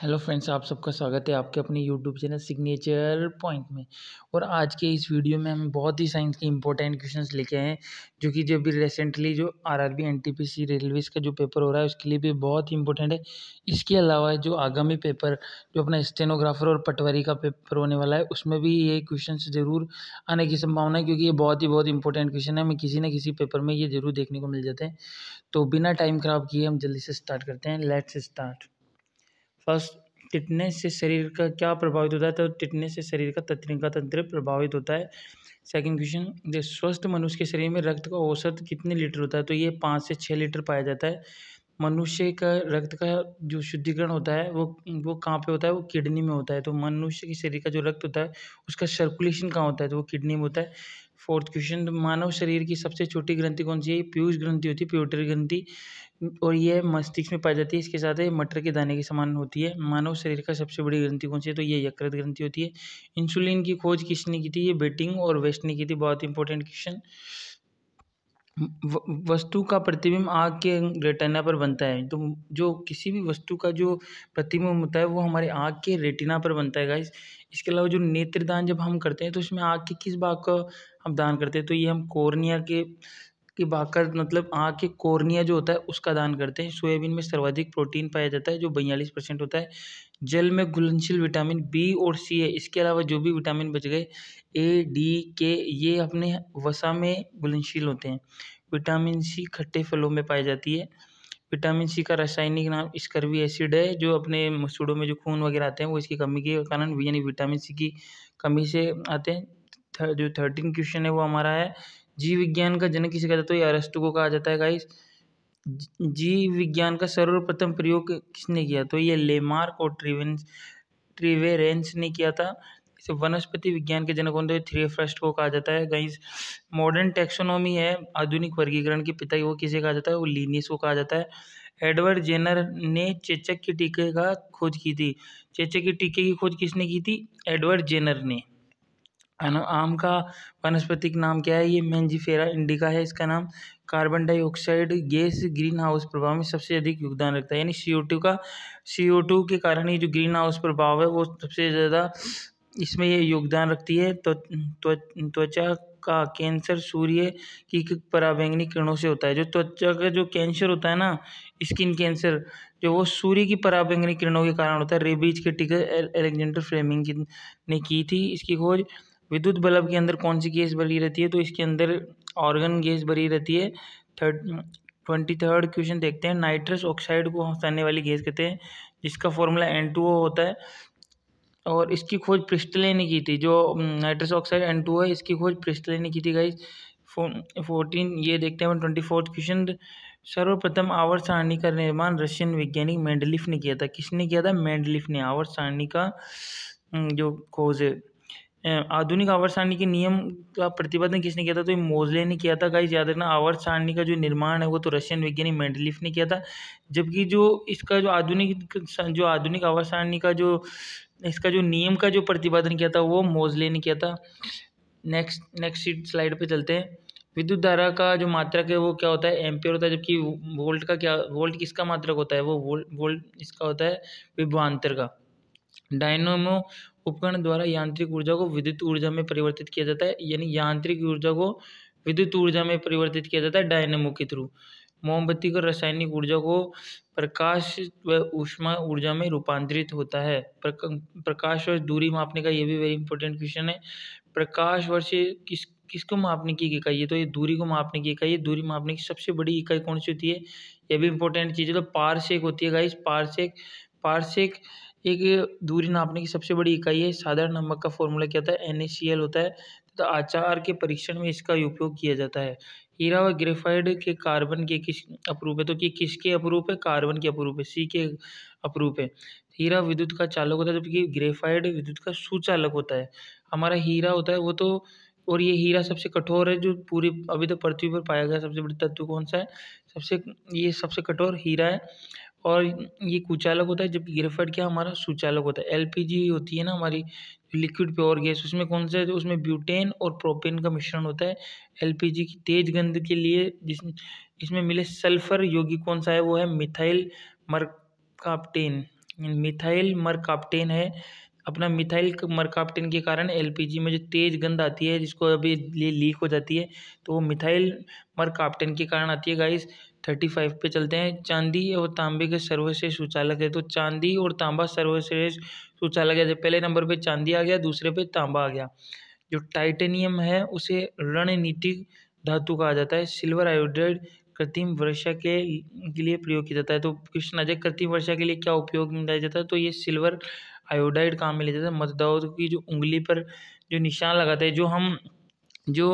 hello friends आप सबका स्वागत है आपके अपने यूट्यूब चैनल सिग्नेचर पॉइंट में और आज के इस वीडियो में हम बहुत ही साइंस के इंपॉर्टेंट क्वेश्चंस लेके आए हैं जो कि जो भी रिसेंटली जो आरआरबी एनटीपीसी रेलवेज़ का जो पेपर हो रहा है उसके लिए भी बहुत ही इंपॉर्टेंट है इसके अलावा जो आगामी पेपर जो अपना स्टेनोग्राफर और पटवारी का पेपर होने वाला है उसमें भी ये क्वेश्चन ज़रूर आने की संभावना है क्योंकि ये बहुत ही बहुत इंपॉर्टेंट क्वेश्चन है हमें किसी न किसी पेपर में ये ज़रूर देखने को मिल जाते हैं तो बिना टाइम खराब किए हम जल्दी से स्टार्ट करते हैं लेट्स स्टार्ट फर्स्ट टिटने से शरीर का क्या प्रभावित होता है तो टिटने से शरीर का तंत्रिका तंत्र प्रभावित होता है सेकंड क्वेश्चन स्वस्थ मनुष्य के शरीर में रक्त का औसत कितने लीटर होता है तो ये पाँच से छः लीटर पाया जाता है मनुष्य का रक्त का जो शुद्धिकरण होता है वो वो कहाँ पे होता है वो किडनी में होता है तो मनुष्य के शरीर का जो रक्त होता है उसका सर्कुलेशन कहाँ होता है तो वो किडनी में होता है फोर्थ क्वेश्चन तो मानव शरीर की सबसे छोटी ग्रंथि कौन सी है पीयूष ग्रंथि होती है प्योटर ग्रंथि और यह मस्तिष्क में पाई जाती है इसके साथ ही मटर के दाने के समान होती है मानव शरीर का सबसे बड़ी ग्रंथि कौन सी है तो ये यकृत ग्रंथि होती है इंसुलिन की खोज किसने की थी ये बेटिंग और वेस्ट ने की थी बहुत इंपॉर्टेंट क्वेश्चन वस्तु का प्रतिबिंब आग के रेटिना पर बनता है तो जो किसी भी वस्तु का जो प्रतिबिंब होता है वो हमारे आग के रेटिना पर बनता है गाइस इसके अलावा जो नेत्रदान जब हम करते हैं तो उसमें आग के किस भाग का हम दान करते हैं तो ये हम कोर्निया के की बाकर मतलब आँख के कोर्निया जो होता है उसका दान करते हैं सोयाबीन में सर्वाधिक प्रोटीन पाया जाता है जो बयालीस परसेंट होता है जल में घुलनशील विटामिन बी और सी है इसके अलावा जो भी विटामिन बच गए ए डी के ये अपने वसा में घुलनशील होते हैं विटामिन सी खट्टे फलों में पाई जाती है विटामिन सी का रासायनिक नाम स्कर्वी एसिड है जो अपने मसूड़ों में जो खून वगैरह आते हैं वो इसकी कमी के कारण यानी विटामिन सी की कमी से आते हैं जो थर्टीन क्वेश्चन है वो हमारा है जीव विज्ञान का जनक किसे कहा जाता है तो को कहा जाता है गाइस जीव विज्ञान का सर्वप्रथम प्रयोग किसने किया तो ये लेमार्क और ट्रिवेंस ट्रिवेरेंस ने किया था इसे वनस्पति विज्ञान के जनक कौन थ्री फर्स्ट को कहा जाता है गाइस मॉडर्न टेक्सोनॉमी है आधुनिक वर्गीकरण के पिता वो किसे कहा जाता है वो लीनियस को कहा जाता है एडवर्ड जेनर ने चेचक के टीके का खोज की थी चेचक के टीके की खोज किसने की थी एडवर्ड जेनर ने आम का वनस्पतिक नाम क्या है ये मैंजीफेरा इंडिका है इसका नाम carbon dioxide gas greenhouse प्रभाव में सबसे अधिक योगदान रखता है यानी सी का सी के कारण ही जो ग्रीन हाउस प्रभाव है वो सबसे ज़्यादा इसमें ये योगदान रखती है तो त्वचा का कैंसर सूर्य की पराबैंगनी किरणों से होता है जो त्वचा का जो कैंसर होता है ना स्किन कैंसर जो वो सूर्य की पराबैंगनी किरणों के कारण होता है रेबीज के टिकर एलेक्जेंडर फ्रेमिंग ने की थी इसकी खोज विद्युत बल्ब के अंदर कौन सी गैस भरी रहती है तो इसके अंदर ऑर्गन गैस भरी रहती है थर्ड ट्वेंटी थर्ड क्वेश्चन देखते हैं नाइट्रस ऑक्साइड को हंसाने वाली गैस कहते हैं जिसका फॉर्मूला एन टू ओ होता है और इसकी खोज प्रिस्टले ने की थी जो nitrous oxide N two O है इसकी खोज प्रिस्टले ने की थी गाइज फोर्टीन ये देखते हैं ट्वेंटी फोर्थ क्वेश्चन सर्वप्रथम आवर सारणी का निर्माण रशियन वैज्ञानिक मेंडलिफ ने किया था किसने किया था मेंडलिफ ने आवर सारणी का जो खोज है आधुनिक आवर्त सारणी के नियम का प्रतिपादन किसने किया था तो मोजले ने किया था गाइस याद रखना आवर्त सारणी का जो निर्माण है वो तो रशियन वैज्ञानिक मेंडलिफ ने किया था जबकि जो इसका जो आधुनिक जो आधुनिक आवर्त सारणी का जो इसका जो नियम का जो प्रतिपादन किया था वो मोजले ने किया था नेक्स्ट नेक्स्ट स्लाइड पर चलते हैं विद्युत धारा का जो मात्रक है वो क्या होता है एम्पियर होता है जबकि वोल्ट का क्या वोल्ट किसका मात्रक होता है वो वोल्ट वोल्ट इसका होता है विभवान्तर का डायनोमो उपकरण द्वारा यांत्रिक ऊर्जा को विद्युत ऊर्जा में परिवर्तित किया जाता है यानी यांत्रिक ऊर्जा को विद्युत ऊर्जा में परिवर्तित किया जाता है डायनेमो के थ्रू मोमबत्ती का रासायनिक ऊर्जा को प्रकाश व ऊष्मा ऊर्जा में रूपांतरित होता है प्रकाश वर्ष दूरी मापने का ये भी वेरी इंपॉर्टेंट क्वेश्चन है प्रकाश वर्ष किस किसको मापने की इकाई है तो ये दूरी को मापने की इकाई है दूरी मापने की सबसे बड़ी इकाई कौन सी होती है ये भी इंपॉर्टेंट चीज़ है तो पारसेक होती है गाइस पारसेक पारसेक एक दूरी नापने की सबसे बड़ी इकाई है साधारण नमक का फॉर्मूला क्या होता है एन होता है तथा तो आचार के परीक्षण में इसका उपयोग किया जाता है हीरा व ग्रेफाइड के कार्बन के किस अपरूप है तो कि किसके अपरूप है कार्बन के अपरूप है सी के अपरूप है हीरा विद्युत का चालक होता है जबकि ग्रेफाइड विद्युत का सुचालक होता है हमारा हीरा होता है वो तो और ये हीरा सबसे कठोर है जो पूरी अभी तो पृथ्वी पर पाया गया सबसे बड़ा तत्व कौन सा है सबसे ये सबसे कठोर हीरा है और ये कुचालक होता है जबकि ग्रेफाइट क्या हमारा सुचालक होता है एलपीजी होती है ना हमारी लिक्विड प्योर गैस उसमें कौन सा है तो उसमें ब्यूटेन और प्रोपेन का मिश्रण होता है एलपीजी की तेज गंध के लिए जिस इसमें मिले सल्फर योगी कौन सा है वो है मिथाइल मरकाप्टेन मिथाइल मरकाप्टेन है अपना मिथाइल मरकाप्टिन के कारण एलपीजी में जो तेज़ गंध आती है जिसको अभी लीक हो जाती है तो वो मिथाइल मरकाप्टिन के कारण आती है गाइस थर्टी फाइव पे चलते हैं चांदी और तांबे के सर्वश्रेष्ठ सुचालक है तो चांदी और तांबा सर्वश्रेष्ठ सुचालक है पहले नंबर पर चांदी आ गया दूसरे पर तांबा आ गया जो टाइटेनियम है उसे रणनीतिक धातु कहा जाता है सिल्वर आयोड्राइड कृत्रिम वर्षा के लिए प्रयोग किया जाता है तो क्वेश्चन आ जाए कृत्रिम वर्षा के लिए क्या उपयोग में लाया जाता है तो ये सिल्वर आयोडाइड काम में लेते है मतदाताओं की जो उंगली पर जो निशान लगाते हैं जो हम जो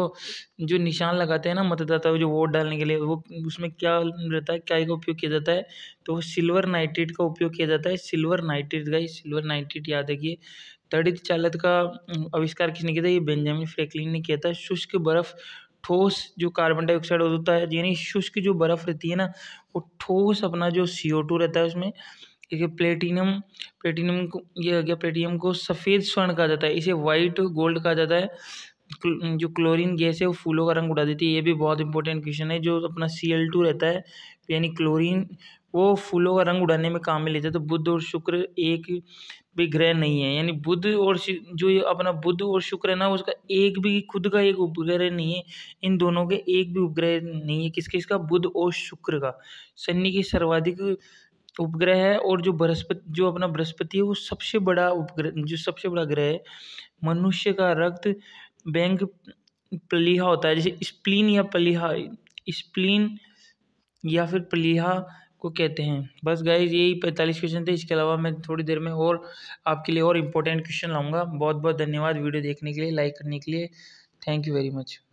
जो निशान लगाते हैं ना मतदाता जो वोट डालने के लिए वो उसमें क्या रहता है क्या का उपयोग किया जाता है तो सिल्वर नाइट्रेट का उपयोग किया जाता है सिल्वर नाइट्रेट का सिल्वर नाइट्रेट याद रखिए तड़ित चालक का आविष्कार किसने किया था ये बेंजामिन फ्रैंकलिन ने किया था शुष्क बर्फ ठोस जो कार्बन डाइऑक्साइड होता है यानी शुष्क जो बर्फ रहती है ना वो ठोस अपना जो सी ओ टू रहता है उसमें देखिए प्लेटिनम प्लेटिनम को ये आ गया प्लेटिनम को सफ़ेद स्वर्ण कहा जाता है इसे वाइट गोल्ड कहा जाता है जो क्लोरीन गैस है वो फूलों का रंग उड़ा देती है ये भी बहुत इंपॉर्टेंट क्वेश्चन है जो अपना सी एल टू रहता है यानी क्लोरीन वो फूलों का रंग उड़ाने में काम में लेता है तो बुध और शुक्र एक भी ग्रह नहीं है यानी बुध और जो ये अपना बुध और शुक्र है ना उसका एक भी खुद का एक उपग्रह नहीं है इन दोनों के एक भी उपग्रह नहीं है किसके इसका बुध और शुक्र का शनि की सर्वाधिक उपग्रह है और जो बृहस्पति जो अपना बृहस्पति है वो सबसे बड़ा उपग्रह जो सबसे बड़ा ग्रह है मनुष्य का रक्त बैंक प्लीहा होता है जैसे स्प्लीन या प्लीहा स्प्लीन या फिर प्लीहा को कहते हैं बस गाय यही पैंतालीस क्वेश्चन थे इसके अलावा मैं थोड़ी देर में और आपके लिए और इम्पोर्टेंट क्वेश्चन लाऊंगा बहुत बहुत धन्यवाद वीडियो देखने के लिए लाइक करने के लिए थैंक यू वेरी मच